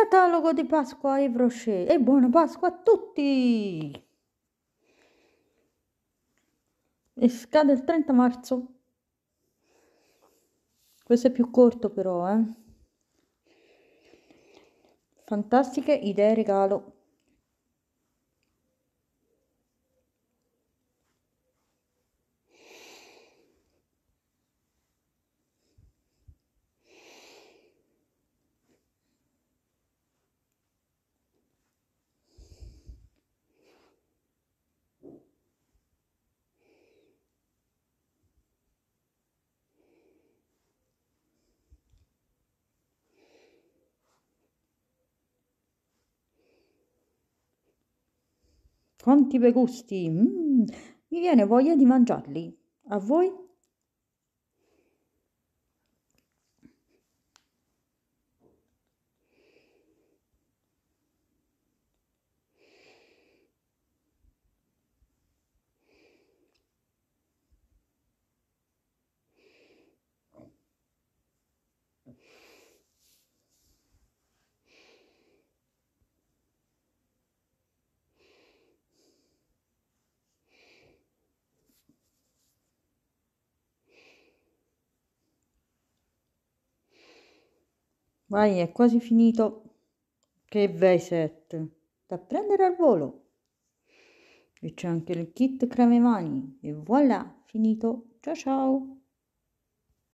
Catalogo di Pasqua e Brochet e buona Pasqua a tutti! E scade il 30 marzo. Questo è più corto però, eh. Fantastiche idee regalo. Quanti bei gusti! Mm, mi viene voglia di mangiarli. A voi? Vai, è quasi finito. Che bei set. Da prendere al volo. E c'è anche il kit creme mani. E voilà, finito. Ciao ciao.